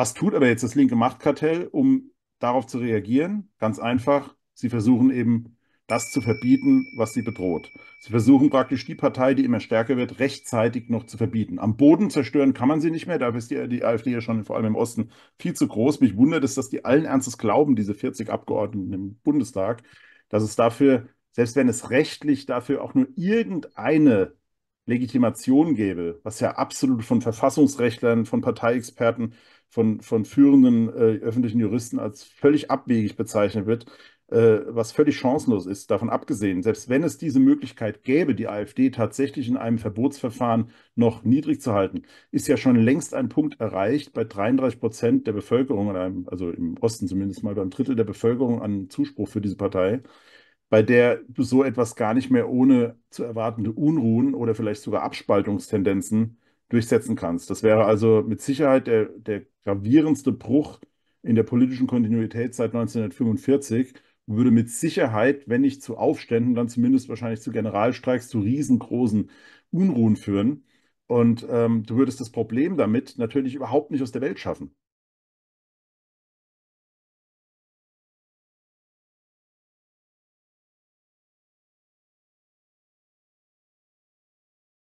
Was tut aber jetzt das linke Machtkartell, um darauf zu reagieren? Ganz einfach, sie versuchen eben das zu verbieten, was sie bedroht. Sie versuchen praktisch die Partei, die immer stärker wird, rechtzeitig noch zu verbieten. Am Boden zerstören kann man sie nicht mehr, da ist die, die AfD ja schon vor allem im Osten viel zu groß. Mich wundert es, dass die allen Ernstes glauben, diese 40 Abgeordneten im Bundestag, dass es dafür, selbst wenn es rechtlich dafür auch nur irgendeine Legitimation gäbe, was ja absolut von Verfassungsrechtlern, von Parteiexperten, von, von führenden äh, öffentlichen Juristen als völlig abwegig bezeichnet wird, äh, was völlig chancenlos ist, davon abgesehen, selbst wenn es diese Möglichkeit gäbe, die AfD tatsächlich in einem Verbotsverfahren noch niedrig zu halten, ist ja schon längst ein Punkt erreicht bei 33 Prozent der Bevölkerung, einem, also im Osten zumindest mal beim Drittel der Bevölkerung an Zuspruch für diese Partei bei der du so etwas gar nicht mehr ohne zu erwartende Unruhen oder vielleicht sogar Abspaltungstendenzen durchsetzen kannst. Das wäre also mit Sicherheit der, der gravierendste Bruch in der politischen Kontinuität seit 1945 und würde mit Sicherheit, wenn nicht zu Aufständen, dann zumindest wahrscheinlich zu Generalstreiks, zu riesengroßen Unruhen führen. Und ähm, du würdest das Problem damit natürlich überhaupt nicht aus der Welt schaffen.